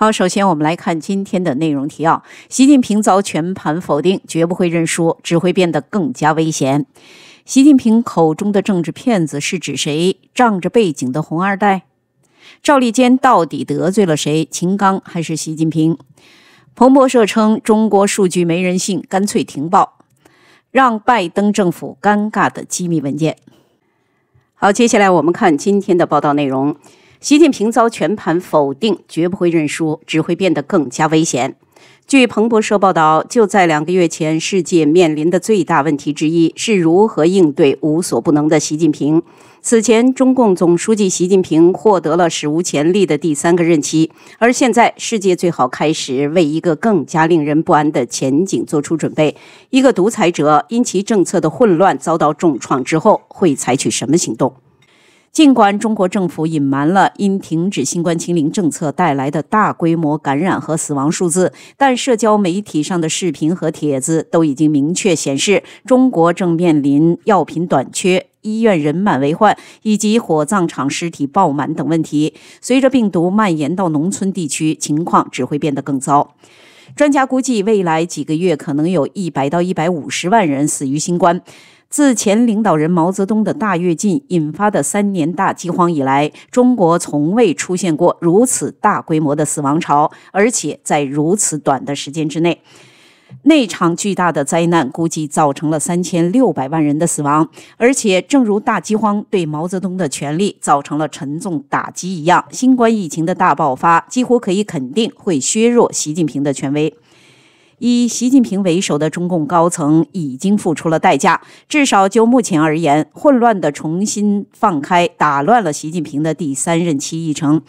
好，首先我们来看今天的内容提要。习近平遭全盘否定，绝不会认输，只会变得更加危险。习近平口中的政治骗子是指谁？仗着背景的红二代？赵立坚到底得罪了谁？秦刚还是习近平？彭博社称中国数据没人性，干脆停报。让拜登政府尴尬的机密文件。好，接下来我们看今天的报道内容。习近平遭全盘否定，绝不会认输，只会变得更加危险。据彭博社报道，就在两个月前，世界面临的最大问题之一是如何应对无所不能的习近平。此前，中共总书记习近平获得了史无前例的第三个任期，而现在，世界最好开始为一个更加令人不安的前景做出准备：一个独裁者因其政策的混乱遭到重创之后，会采取什么行动？尽管中国政府隐瞒了因停止新冠清零政策带来的大规模感染和死亡数字，但社交媒体上的视频和帖子都已经明确显示，中国正面临药品短缺、医院人满为患以及火葬场尸体爆满等问题。随着病毒蔓延到农村地区，情况只会变得更糟。专家估计，未来几个月可能有一百到一百五十万人死于新冠。自前领导人毛泽东的大跃进引发的三年大饥荒以来，中国从未出现过如此大规模的死亡潮，而且在如此短的时间之内。那场巨大的灾难估计造成了三千六百万人的死亡。而且，正如大饥荒对毛泽东的权力造成了沉重打击一样，新冠疫情的大爆发几乎可以肯定会削弱习近平的权威。以习近平为首的中共高层已经付出了代价，至少就目前而言，混乱的重新放开打乱了习近平的第三任期议程。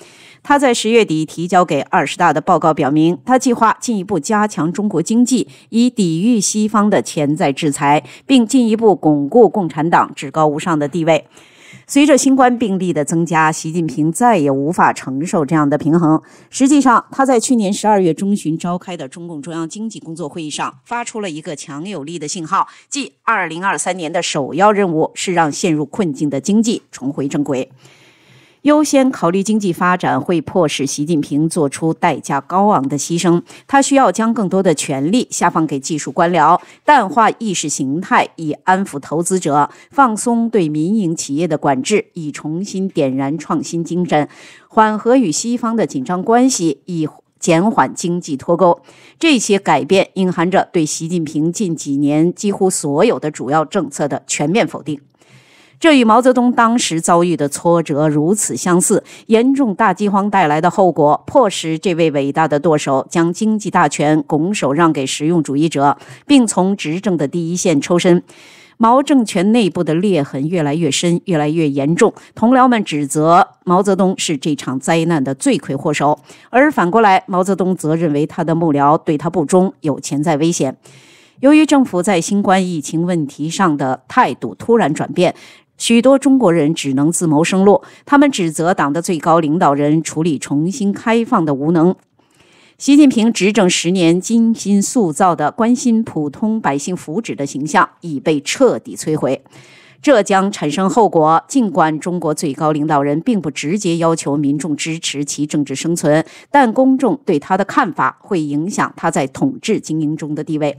他在十月底提交给二十大的报告表明，他计划进一步加强中国经济，以抵御西方的潜在制裁，并进一步巩固共产党至高无上的地位。随着新冠病例的增加，习近平再也无法承受这样的平衡。实际上，他在去年十二月中旬召开的中共中央经济工作会议上发出了一个强有力的信号，即二零二三年的首要任务是让陷入困境的经济重回正轨。优先考虑经济发展会迫使习近平做出代价高昂的牺牲。他需要将更多的权力下放给技术官僚，淡化意识形态以安抚投资者，放松对民营企业的管制以重新点燃创新精神，缓和与西方的紧张关系以减缓经济脱钩。这些改变隐含着对习近平近几年几乎所有的主要政策的全面否定。这与毛泽东当时遭遇的挫折如此相似，严重大饥荒带来的后果，迫使这位伟大的舵手将经济大权拱手让给实用主义者，并从执政的第一线抽身。毛政权内部的裂痕越来越深，越来越严重，同僚们指责毛泽东是这场灾难的罪魁祸首，而反过来，毛泽东则认为他的幕僚对他不忠，有潜在危险。由于政府在新冠疫情问题上的态度突然转变。许多中国人只能自谋生路，他们指责党的最高领导人处理重新开放的无能。习近平执政十年精心塑造的关心普通百姓福祉的形象已被彻底摧毁，这将产生后果。尽管中国最高领导人并不直接要求民众支持其政治生存，但公众对他的看法会影响他在统治精英中的地位。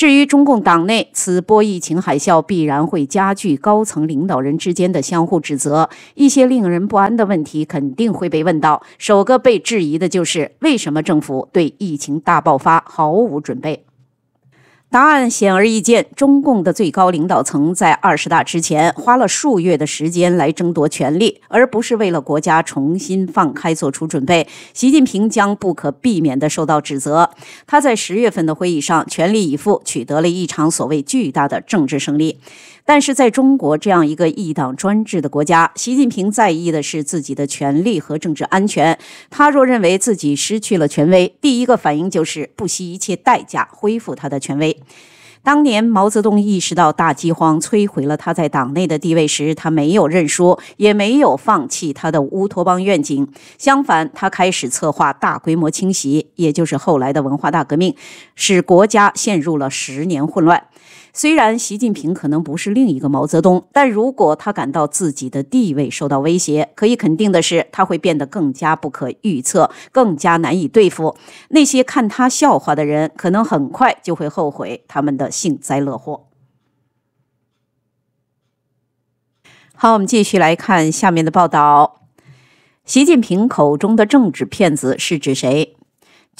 至于中共党内，此波疫情海啸必然会加剧高层领导人之间的相互指责，一些令人不安的问题肯定会被问到。首个被质疑的就是为什么政府对疫情大爆发毫无准备。答案显而易见，中共的最高领导层在二十大之前花了数月的时间来争夺权力，而不是为了国家重新放开做出准备。习近平将不可避免地受到指责。他在十月份的会议上全力以赴，取得了一场所谓巨大的政治胜利。但是在中国这样一个一党专制的国家，习近平在意的是自己的权力和政治安全。他若认为自己失去了权威，第一个反应就是不惜一切代价恢复他的权威。当年毛泽东意识到大饥荒摧毁了他在党内的地位时，他没有认输，也没有放弃他的乌托邦愿景。相反，他开始策划大规模清洗，也就是后来的文化大革命，使国家陷入了十年混乱。虽然习近平可能不是另一个毛泽东，但如果他感到自己的地位受到威胁，可以肯定的是，他会变得更加不可预测，更加难以对付。那些看他笑话的人，可能很快就会后悔他们的幸灾乐祸。好，我们继续来看下面的报道：习近平口中的政治骗子是指谁？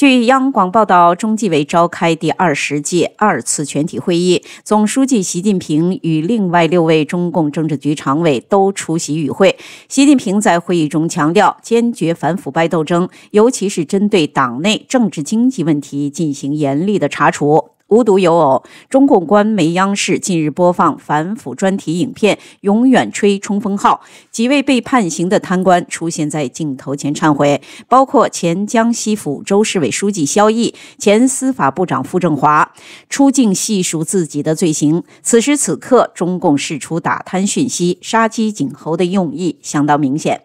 据央广报道，中纪委召开第二十届二次全体会议，总书记习近平与另外六位中共政治局常委都出席与会。习近平在会议中强调，坚决反腐败斗争，尤其是针对党内政治经济问题进行严厉的查处。无独有偶，中共官媒央视近日播放反腐专题影片《永远吹冲锋号》，几位被判刑的贪官出现在镜头前忏悔，包括前江西抚州市委书记肖毅、前司法部长傅政华出镜细数自己的罪行。此时此刻，中共释出打贪讯息，杀鸡儆猴的用意相当明显。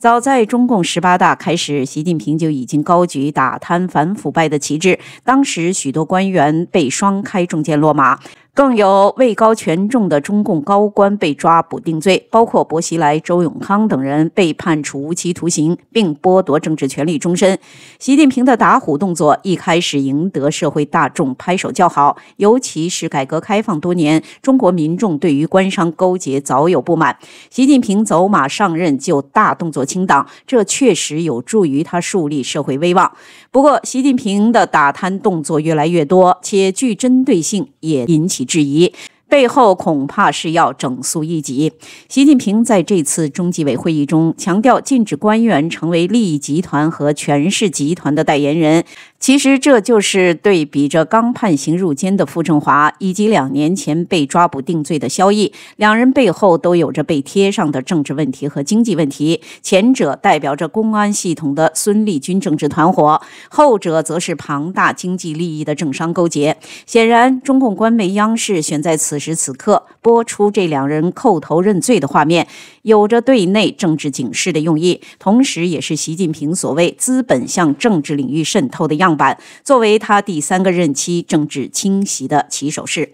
早在中共十八大开始，习近平就已经高举打贪反腐败的旗帜。当时，许多官员被双开、中间落马。更有位高权重的中共高官被抓捕定罪，包括薄熙来、周永康等人被判处无期徒刑，并剥夺政治权利终身。习近平的打虎动作一开始赢得社会大众拍手叫好，尤其是改革开放多年，中国民众对于官商勾结早有不满。习近平走马上任就大动作清党，这确实有助于他树立社会威望。不过，习近平的打贪动作越来越多，且具针对性，也引起。质疑背后恐怕是要整肃异己。习近平在这次中纪委会议中强调，禁止官员成为利益集团和权势集团的代言人。其实这就是对比着刚判刑入监的傅政华，以及两年前被抓捕定罪的肖毅，两人背后都有着被贴上的政治问题和经济问题。前者代表着公安系统的孙立军政治团伙，后者则是庞大经济利益的政商勾结。显然，中共官媒央视选在此时此刻播出这两人叩头认罪的画面，有着对内政治警示的用意，同时也是习近平所谓“资本向政治领域渗透”的样。板，作为他第三个任期政治清洗的起手式。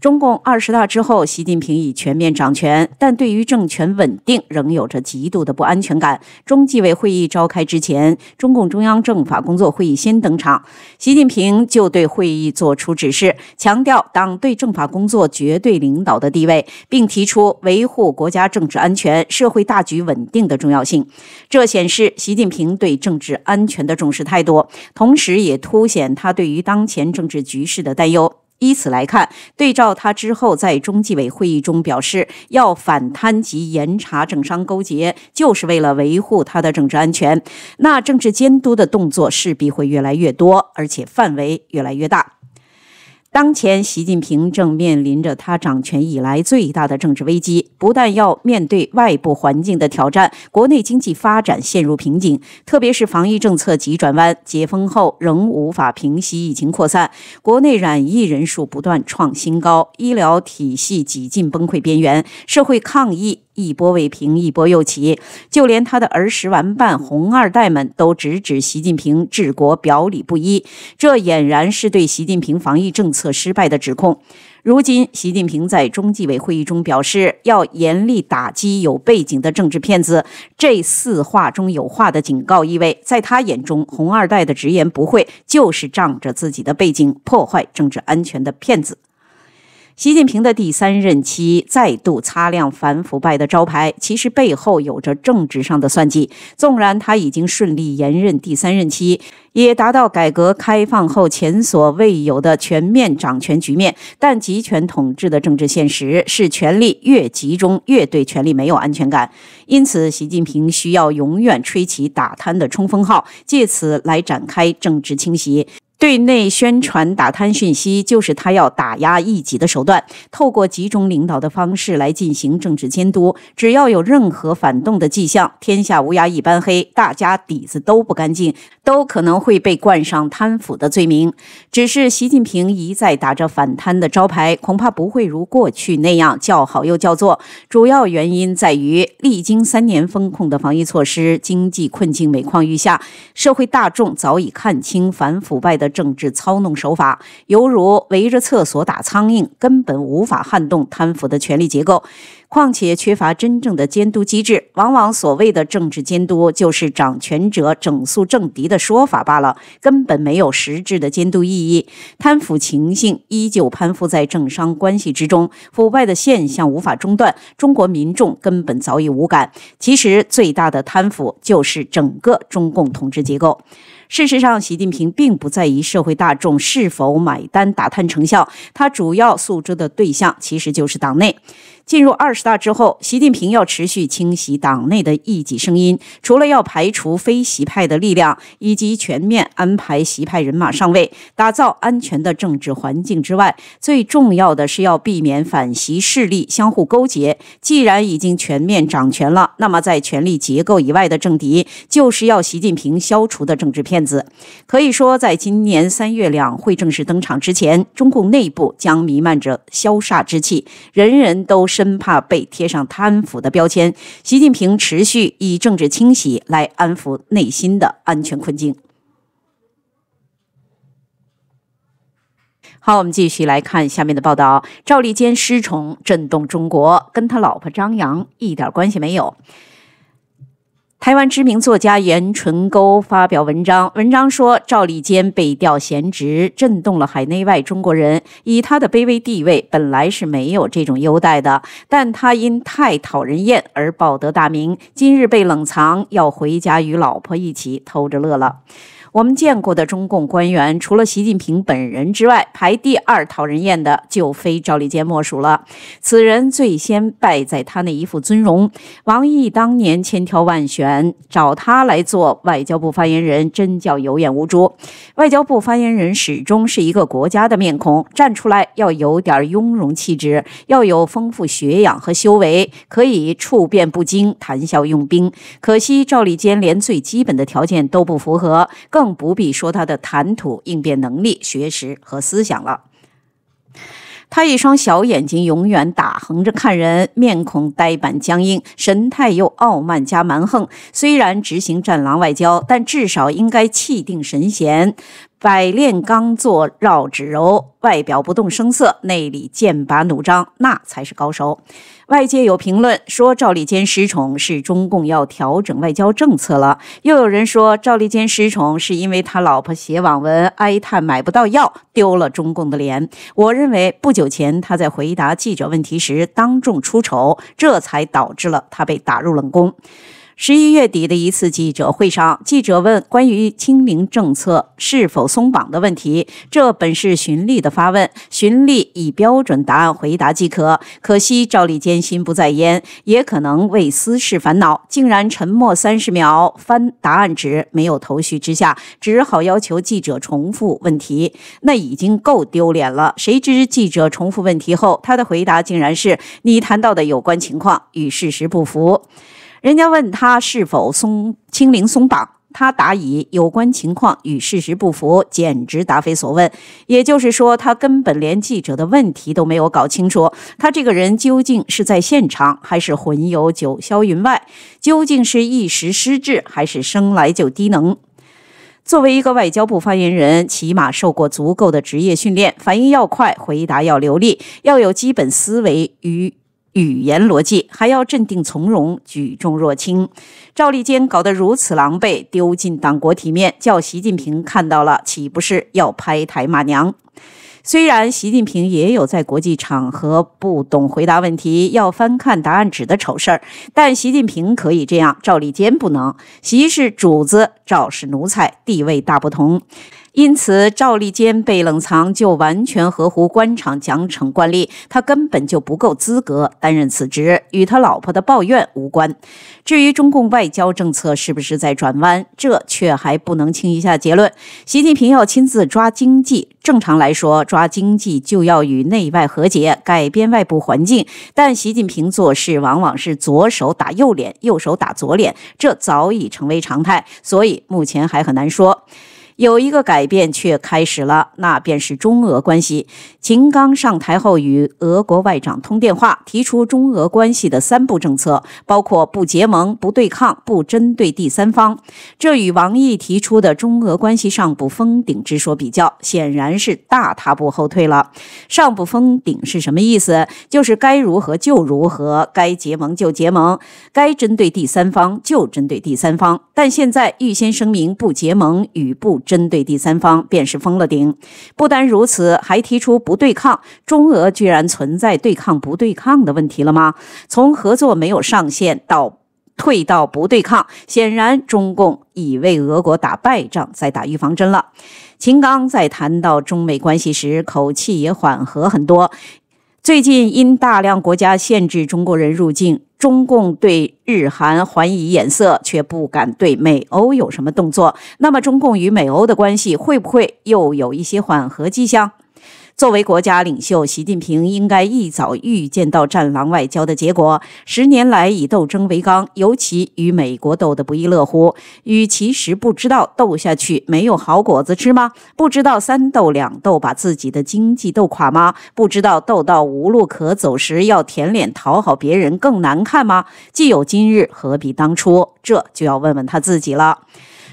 中共二十大之后，习近平已全面掌权，但对于政权稳定仍有着极度的不安全感。中纪委会议召开之前，中共中央政法工作会议先登场，习近平就对会议作出指示，强调党对政法工作绝对领导的地位，并提出维护国家政治安全、社会大局稳定的重要性。这显示习近平对政治安全的重视态度，同时也凸显他对于当前政治局势的担忧。以此来看，对照他之后在中纪委会议中表示要反贪及严查政商勾结，就是为了维护他的政治安全。那政治监督的动作势必会越来越多，而且范围越来越大。当前，习近平正面临着他掌权以来最大的政治危机。不但要面对外部环境的挑战，国内经济发展陷入瓶颈，特别是防疫政策急转弯，解封后仍无法平息疫情扩散，国内染疫人数不断创新高，医疗体系几近崩溃边缘，社会抗议。一波未平，一波又起。就连他的儿时玩伴“红二代”们都直指习近平治国表里不一，这俨然是对习近平防疫政策失败的指控。如今，习近平在中纪委会议中表示要严厉打击有背景的政治骗子，这四话中有话的警告意味，在他眼中，“红二代”的直言不讳就是仗着自己的背景破坏政治安全的骗子。习近平的第三任期再度擦亮反腐败的招牌，其实背后有着政治上的算计。纵然他已经顺利连任第三任期，也达到改革开放后前所未有的全面掌权局面，但集权统治的政治现实是，权力越集中越对权力没有安全感。因此，习近平需要永远吹起打贪的冲锋号，借此来展开政治清洗。对内宣传打贪讯息，就是他要打压异己的手段。透过集中领导的方式来进行政治监督，只要有任何反动的迹象，天下乌鸦一般黑，大家底子都不干净，都可能会被冠上贪腐的罪名。只是习近平一再打着反贪的招牌，恐怕不会如过去那样叫好又叫座。主要原因在于，历经三年风控的防疫措施，经济困境每况愈下，社会大众早已看清反腐败的。政治操弄手法犹如围着厕所打苍蝇，根本无法撼动贪腐的权力结构。况且缺乏真正的监督机制，往往所谓的政治监督就是掌权者整肃政敌的说法罢了，根本没有实质的监督意义。贪腐情形依旧攀附在政商关系之中，腐败的现象无法中断。中国民众根本早已无感。其实最大的贪腐就是整个中共统治结构。事实上，习近平并不在意社会大众是否买单、打探成效，他主要诉诸的对象其实就是党内。进入二十大之后，习近平要持续清洗党内的一己声音，除了要排除非习派的力量，以及全面安排习派人马上位，打造安全的政治环境之外，最重要的是要避免反习势力相互勾结。既然已经全面掌权了，那么在权力结构以外的政敌，就是要习近平消除的政治偏。子可以说，在今年三月两会正式登场之前，中共内部将弥漫着消杀之气，人人都生怕被贴上贪腐的标签。习近平持续以政治清洗来安抚内心的安全困境。好，我们继续来看下面的报道：赵立坚失宠震动中国，跟他老婆张扬一点关系没有。台湾知名作家严纯沟发表文章，文章说赵立坚被调闲职，震动了海内外中国人。以他的卑微地位，本来是没有这种优待的，但他因太讨人厌而报得大名，今日被冷藏，要回家与老婆一起偷着乐了。我们见过的中共官员，除了习近平本人之外，排第二讨人厌的就非赵立坚莫属了。此人最先败在他那一副尊容。王毅当年千挑万选找他来做外交部发言人，真叫有眼无珠。外交部发言人始终是一个国家的面孔，站出来要有点雍容气质，要有丰富学养和修为，可以处变不惊，谈笑用兵。可惜赵立坚连最基本的条件都不符合。更不必说他的谈吐、应变能力、学识和思想了。他一双小眼睛永远打横着看人，面孔呆板僵硬，神态又傲慢加蛮横。虽然执行战狼外交，但至少应该气定神闲。百炼钢做绕指柔，外表不动声色，内里剑拔弩张，那才是高手。外界有评论说赵立坚失宠是中共要调整外交政策了，又有人说赵立坚失宠是因为他老婆写网文哀叹买不到药，丢了中共的脸。我认为不久前他在回答记者问题时当众出丑，这才导致了他被打入冷宫。十一月底的一次记者会上，记者问关于“清零”政策是否松绑的问题。这本是循例的发问，循例以标准答案回答即可。可惜赵立坚心不在焉，也可能为私事烦恼，竟然沉默三十秒，翻答案纸，没有头绪之下，只好要求记者重复问题。那已经够丢脸了。谁知记者重复问题后，他的回答竟然是：“你谈到的有关情况与事实不符。”人家问他是否松清零松绑，他答以有关情况与事实不符，简直答非所问。也就是说，他根本连记者的问题都没有搞清楚。他这个人究竟是在现场，还是魂游九霄云外？究竟是一时失智，还是生来就低能？作为一个外交部发言人，起码受过足够的职业训练，反应要快，回答要流利，要有基本思维与。语言逻辑还要镇定从容，举重若轻。赵立坚搞得如此狼狈，丢尽党国体面，叫习近平看到了，岂不是要拍台骂娘？虽然习近平也有在国际场合不懂回答问题，要翻看答案纸的丑事儿，但习近平可以这样，赵立坚不能。习是主子，赵是奴才，地位大不同。因此，赵立坚被冷藏就完全合乎官场奖惩惯例，他根本就不够资格担任此职，与他老婆的抱怨无关。至于中共外交政策是不是在转弯，这却还不能轻易下结论。习近平要亲自抓经济，正常来说，抓经济就要与内外和解，改变外部环境。但习近平做事往往是左手打右脸，右手打左脸，这早已成为常态，所以目前还很难说。有一个改变却开始了，那便是中俄关系。秦刚上台后与俄国外长通电话，提出中俄关系的三不政策，包括不结盟、不对抗、不针对第三方。这与王毅提出的中俄关系上不封顶之说比较，显然是大踏步后退了。上不封顶是什么意思？就是该如何就如何，该结盟就结盟，该针对第三方就针对第三方。但现在预先声明不结盟与不。针对第三方便是封了顶，不单如此，还提出不对抗。中俄居然存在对抗不对抗的问题了吗？从合作没有上限到退到不对抗，显然中共已为俄国打败仗在打预防针了。秦刚在谈到中美关系时，口气也缓和很多。最近因大量国家限制中国人入境，中共对日韩还以眼色，却不敢对美欧有什么动作。那么，中共与美欧的关系会不会又有一些缓和迹象？作为国家领袖，习近平应该一早预见到“战狼外交”的结果。十年来以斗争为纲，尤其与美国斗得不亦乐乎。与其实不知道斗下去没有好果子吃吗？不知道三斗两斗把自己的经济斗垮吗？不知道斗到无路可走时要舔脸讨好别人更难看吗？既有今日，何必当初？这就要问问他自己了。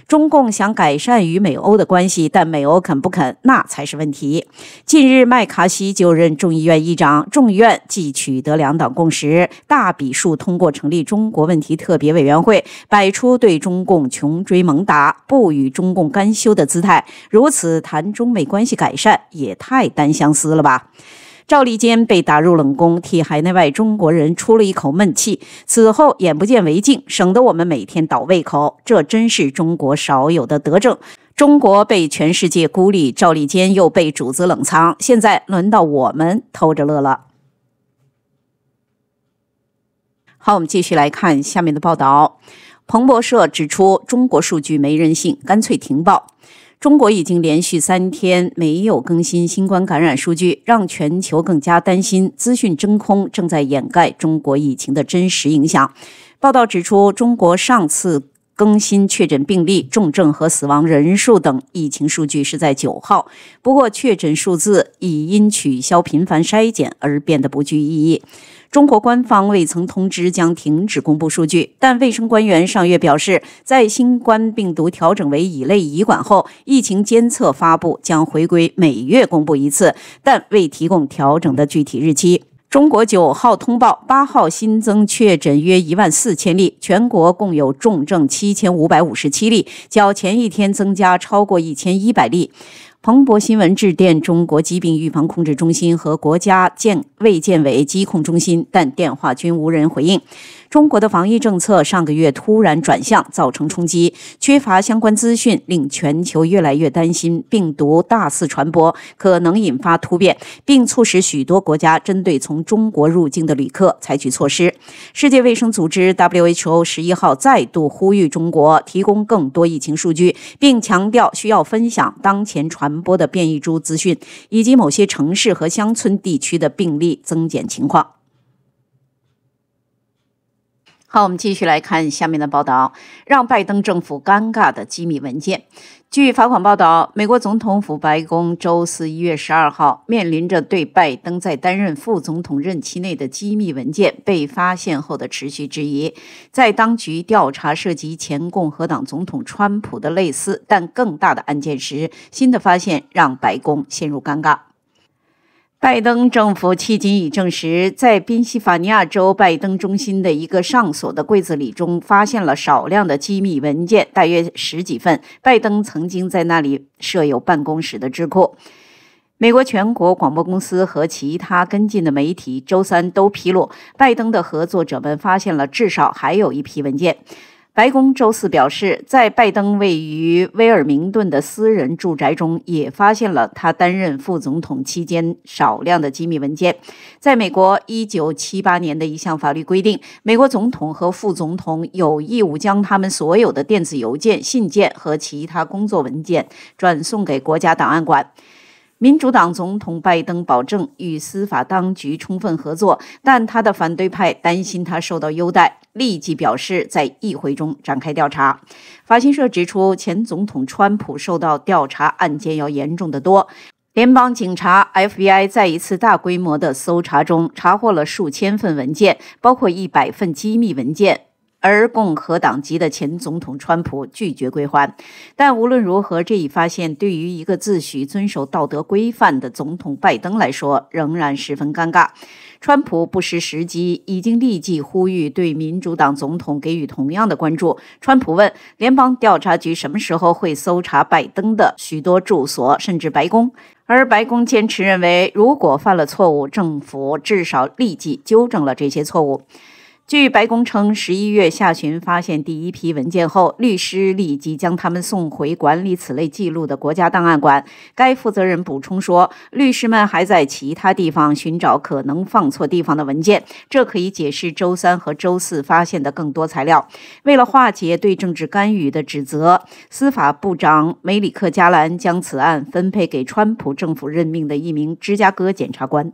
中共想改善与美欧的关系，但美欧肯不肯，那才是问题。近日，麦卡锡就任众议院议长，众议院即取得两党共识，大笔数通过成立中国问题特别委员会，摆出对中共穷追猛打、不与中共干休的姿态。如此谈中美关系改善，也太单相思了吧？赵立坚被打入冷宫，替海内外中国人出了一口闷气。此后眼不见为净，省得我们每天倒胃口。这真是中国少有的德政。中国被全世界孤立，赵立坚又被主子冷藏，现在轮到我们偷着乐了。好，我们继续来看下面的报道。彭博社指出，中国数据没人性，干脆停报。中国已经连续三天没有更新新冠感染数据，让全球更加担心。资讯真空正在掩盖中国疫情的真实影响。报道指出，中国上次。更新确诊病例、重症和死亡人数等疫情数据是在九号，不过确诊数字已因取消频繁筛检而变得不具意义。中国官方未曾通知将停止公布数据，但卫生官员上月表示，在新冠病毒调整为乙类乙管后，疫情监测发布将回归每月公布一次，但未提供调整的具体日期。中国九号通报，八号新增确诊约一万四千例，全国共有重症七千五百五十七例，较前一天增加超过一千一百例。彭博新闻致电中国疾病预防控制中心和国家健卫健委疾控中心，但电话均无人回应。中国的防疫政策上个月突然转向，造成冲击，缺乏相关资讯，令全球越来越担心病毒大肆传播，可能引发突变，并促使许多国家针对从中国入境的旅客采取措施。世界卫生组织 （WHO） 十一号再度呼吁中国提供更多疫情数据，并强调需要分享当前传。传播的变异株资讯，以及某些城市和乡村地区的病例增减情况。好，我们继续来看下面的报道。让拜登政府尴尬的机密文件。据《法广》报道，美国总统府白宫周四一月十二号面临着对拜登在担任副总统任期内的机密文件被发现后的持续质疑。在当局调查涉及前共和党总统川普的类似但更大的案件时，新的发现让白宫陷入尴尬。拜登政府迄今已证实，在宾夕法尼亚州拜登中心的一个上锁的柜子里中发现了少量的机密文件，大约十几份。拜登曾经在那里设有办公室的智库，美国全国广播公司和其他跟进的媒体周三都披露，拜登的合作者们发现了至少还有一批文件。白宫周四表示，在拜登位于威尔明顿的私人住宅中，也发现了他担任副总统期间少量的机密文件。在美国一九七八年的一项法律规定，美国总统和副总统有义务将他们所有的电子邮件、信件和其他工作文件转送给国家档案馆。民主党总统拜登保证与司法当局充分合作，但他的反对派担心他受到优待，立即表示在议会中展开调查。法新社指出，前总统川普受到调查案件要严重得多。联邦警察 FBI 在一次大规模的搜查中查获了数千份文件，包括一百份机密文件。而共和党籍的前总统川普拒绝归还，但无论如何，这一发现对于一个自诩遵守道德规范的总统拜登来说仍然十分尴尬。川普不失时机，已经立即呼吁对民主党总统给予同样的关注。川普问联邦调查局什么时候会搜查拜登的许多住所，甚至白宫？而白宫坚持认为，如果犯了错误，政府至少立即纠正了这些错误。据白宫称，十一月下旬发现第一批文件后，律师立即将他们送回管理此类记录的国家档案馆。该负责人补充说，律师们还在其他地方寻找可能放错地方的文件，这可以解释周三和周四发现的更多材料。为了化解对政治干预的指责，司法部长梅里克·加兰将此案分配给川普政府任命的一名芝加哥检察官。